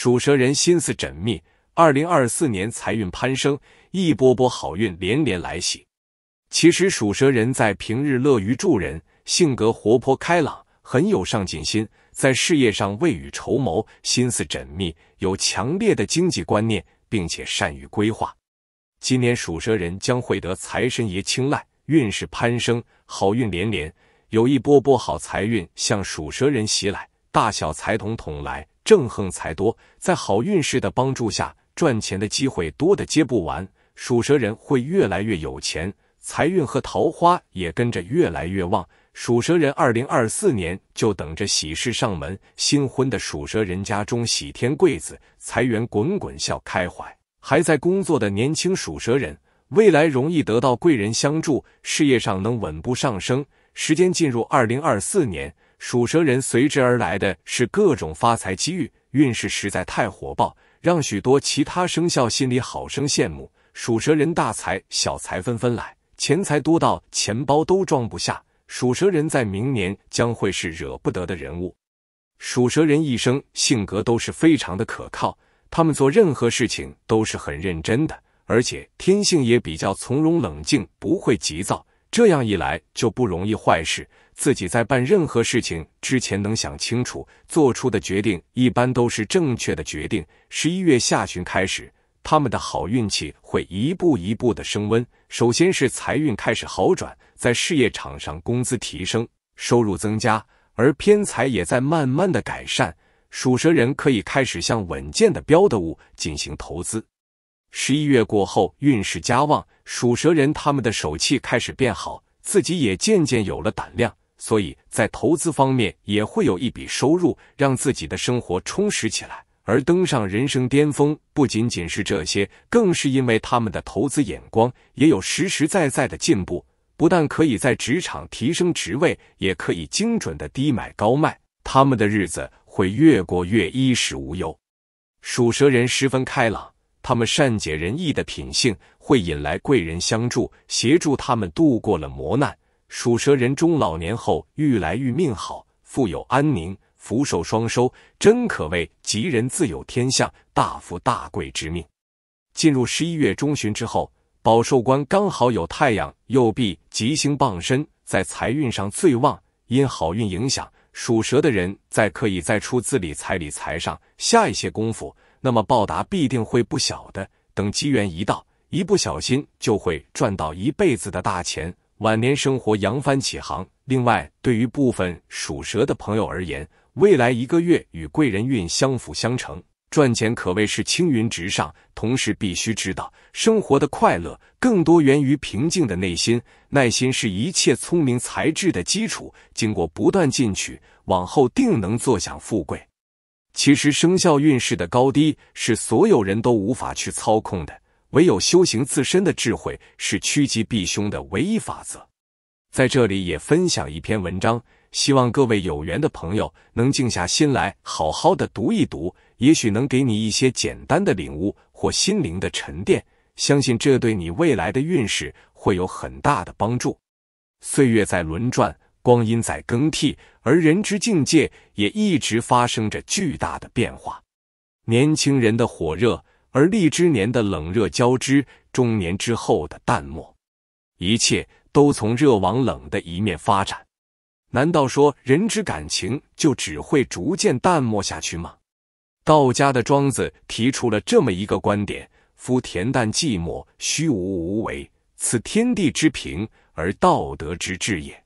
属蛇人心思缜密，二零二四年财运攀升，一波波好运连连来袭。其实属蛇人在平日乐于助人，性格活泼开朗，很有上进心，在事业上未雨绸缪，心思缜密，有强烈的经济观念，并且善于规划。今年属蛇人将会得财神爷青睐，运势攀升，好运连连，有一波波好财运向属蛇人袭来，大小财童统来。正横财多，在好运势的帮助下，赚钱的机会多的接不完。属蛇人会越来越有钱，财运和桃花也跟着越来越旺。属蛇人二零二四年就等着喜事上门。新婚的属蛇人家中喜添贵子，财源滚滚笑开怀。还在工作的年轻属蛇人，未来容易得到贵人相助，事业上能稳步上升。时间进入二零二四年。属蛇人随之而来的是各种发财机遇，运势实在太火爆，让许多其他生肖心里好生羡慕。属蛇人大财小财纷纷来，钱财多到钱包都装不下。属蛇人在明年将会是惹不得的人物。属蛇人一生性格都是非常的可靠，他们做任何事情都是很认真的，而且天性也比较从容冷静，不会急躁。这样一来就不容易坏事。自己在办任何事情之前能想清楚，做出的决定一般都是正确的决定。十一月下旬开始，他们的好运气会一步一步的升温。首先是财运开始好转，在事业场上工资提升，收入增加，而偏财也在慢慢的改善。属蛇人可以开始向稳健的标的物进行投资。十一月过后，运势加旺，属蛇人他们的手气开始变好，自己也渐渐有了胆量，所以在投资方面也会有一笔收入，让自己的生活充实起来。而登上人生巅峰不仅仅是这些，更是因为他们的投资眼光也有实实在在的进步，不但可以在职场提升职位，也可以精准的低买高卖，他们的日子会越过越衣食无忧。属蛇人十分开朗。他们善解人意的品性会引来贵人相助，协助他们度过了磨难。属蛇人中老年后愈来愈命好，富有安宁，福寿双收，真可谓吉人自有天相，大富大贵之命。进入十一月中旬之后，宝寿官刚好有太阳右臂吉星傍身，在财运上最旺。因好运影响，属蛇的人在可以在出资理财、理财上下一些功夫。那么报答必定会不小的。等机缘一到，一不小心就会赚到一辈子的大钱，晚年生活扬帆起航。另外，对于部分属蛇的朋友而言，未来一个月与贵人运相辅相成，赚钱可谓是青云直上。同时，必须知道，生活的快乐更多源于平静的内心，耐心是一切聪明才智的基础。经过不断进取，往后定能坐享富贵。其实生肖运势的高低是所有人都无法去操控的，唯有修行自身的智慧是趋吉避凶的唯一法则。在这里也分享一篇文章，希望各位有缘的朋友能静下心来好好的读一读，也许能给你一些简单的领悟或心灵的沉淀，相信这对你未来的运势会有很大的帮助。岁月在轮转。光阴在更替，而人之境界也一直发生着巨大的变化。年轻人的火热，而立之年的冷热交织，中年之后的淡漠，一切都从热往冷的一面发展。难道说人之感情就只会逐渐淡漠下去吗？道家的庄子提出了这么一个观点：夫恬淡寂寞，虚无无为，此天地之平，而道德之治也。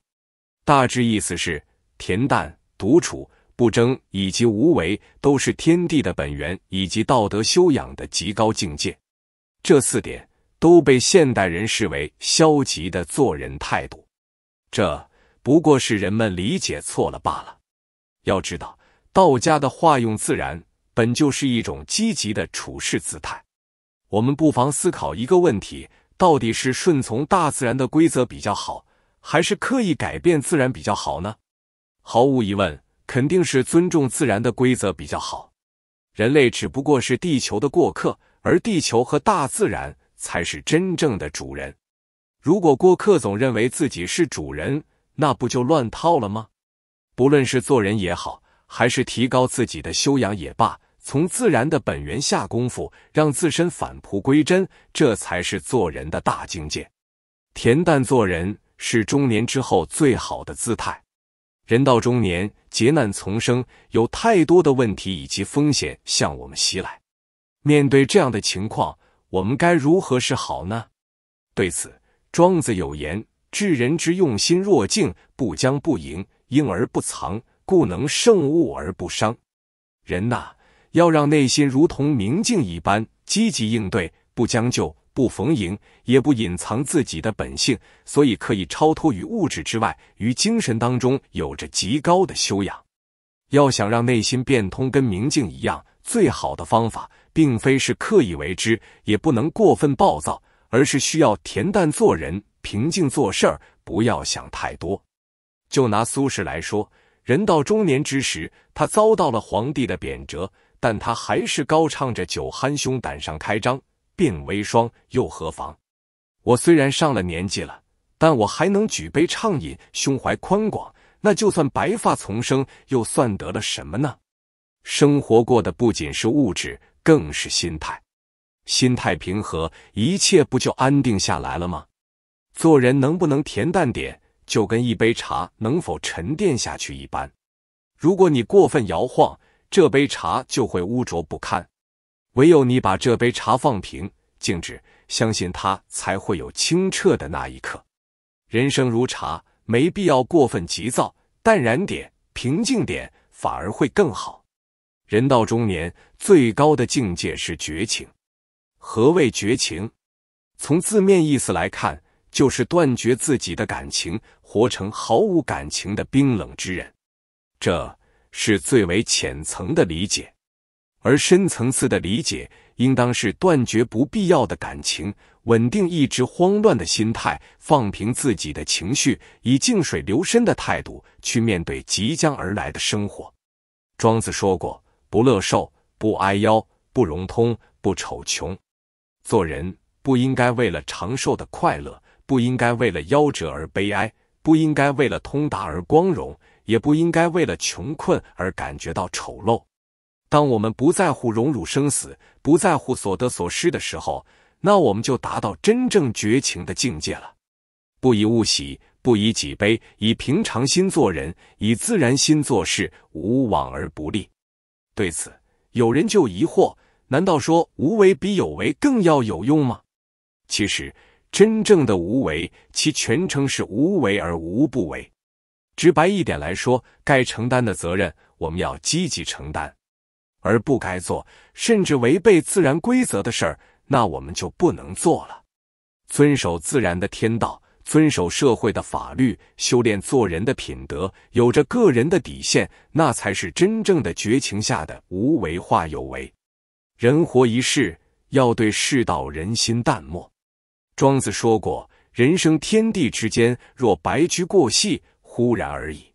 大致意思是，恬淡、独处、不争以及无为，都是天地的本源以及道德修养的极高境界。这四点都被现代人视为消极的做人态度，这不过是人们理解错了罢了。要知道，道家的化用自然，本就是一种积极的处世姿态。我们不妨思考一个问题：到底是顺从大自然的规则比较好？还是刻意改变自然比较好呢？毫无疑问，肯定是尊重自然的规则比较好。人类只不过是地球的过客，而地球和大自然才是真正的主人。如果过客总认为自己是主人，那不就乱套了吗？不论是做人也好，还是提高自己的修养也罢，从自然的本源下功夫，让自身返璞归真，这才是做人的大境界。恬淡做人。是中年之后最好的姿态。人到中年，劫难丛生，有太多的问题以及风险向我们袭来。面对这样的情况，我们该如何是好呢？对此，庄子有言：“治人之用心若镜，不将不迎，因而不藏，故能胜物而不伤。”人呐，要让内心如同明镜一般，积极应对，不将就。不逢迎，也不隐藏自己的本性，所以可以超脱于物质之外，于精神当中有着极高的修养。要想让内心变通，跟明镜一样，最好的方法并非是刻意为之，也不能过分暴躁，而是需要恬淡做人，平静做事儿，不要想太多。就拿苏轼来说，人到中年之时，他遭到了皇帝的贬谪，但他还是高唱着“酒酣胸胆上开张”。鬓微霜又何妨？我虽然上了年纪了，但我还能举杯畅饮，胸怀宽广。那就算白发丛生，又算得了什么呢？生活过的不仅是物质，更是心态。心态平和，一切不就安定下来了吗？做人能不能恬淡点，就跟一杯茶能否沉淀下去一般。如果你过分摇晃，这杯茶就会污浊不堪。唯有你把这杯茶放平静止，相信它才会有清澈的那一刻。人生如茶，没必要过分急躁，淡然点，平静点，反而会更好。人到中年，最高的境界是绝情。何谓绝情？从字面意思来看，就是断绝自己的感情，活成毫无感情的冰冷之人。这是最为浅层的理解。而深层次的理解，应当是断绝不必要的感情，稳定一直慌乱的心态，放平自己的情绪，以静水流深的态度去面对即将而来的生活。庄子说过：“不乐寿，不哀夭，不融通，不丑穷。”做人不应该为了长寿的快乐，不应该为了夭折而悲哀，不应该为了通达而光荣，也不应该为了穷困而感觉到丑陋。当我们不在乎荣辱生死，不在乎所得所失的时候，那我们就达到真正绝情的境界了。不以物喜，不以己悲，以平常心做人，以自然心做事，无往而不利。对此，有人就疑惑：难道说无为比有为更要有用吗？其实，真正的无为，其全称是无为而无不为。直白一点来说，该承担的责任，我们要积极承担。而不该做，甚至违背自然规则的事儿，那我们就不能做了。遵守自然的天道，遵守社会的法律，修炼做人的品德，有着个人的底线，那才是真正的绝情下的无为化有为。人活一世，要对世道人心淡漠。庄子说过：“人生天地之间，若白驹过隙，忽然而已。”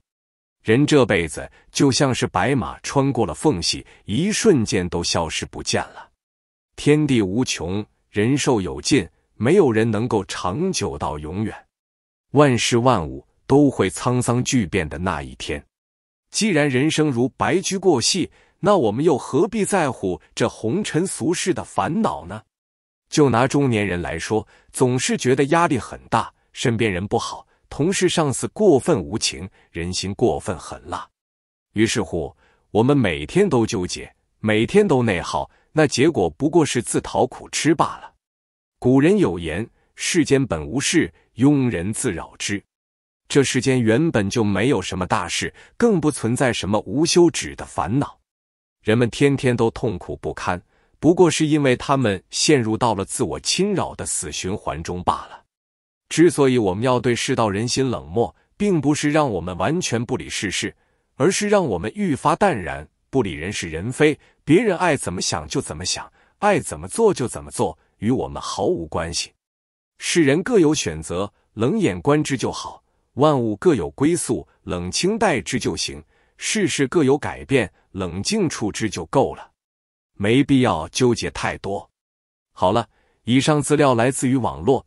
人这辈子就像是白马穿过了缝隙，一瞬间都消失不见了。天地无穷，人寿有尽，没有人能够长久到永远。万事万物都会沧桑巨变的那一天。既然人生如白驹过隙，那我们又何必在乎这红尘俗世的烦恼呢？就拿中年人来说，总是觉得压力很大，身边人不好。同事、上司过分无情，人心过分狠辣，于是乎，我们每天都纠结，每天都内耗，那结果不过是自讨苦吃罢了。古人有言：“世间本无事，庸人自扰之。”这世间原本就没有什么大事，更不存在什么无休止的烦恼。人们天天都痛苦不堪，不过是因为他们陷入到了自我侵扰的死循环中罢了。之所以我们要对世道人心冷漠，并不是让我们完全不理世事，而是让我们愈发淡然，不理人是人非，别人爱怎么想就怎么想，爱怎么做就怎么做，与我们毫无关系。世人各有选择，冷眼观之就好；万物各有归宿，冷清待之就行；世事各有改变，冷静处之就够了，没必要纠结太多。好了，以上资料来自于网络。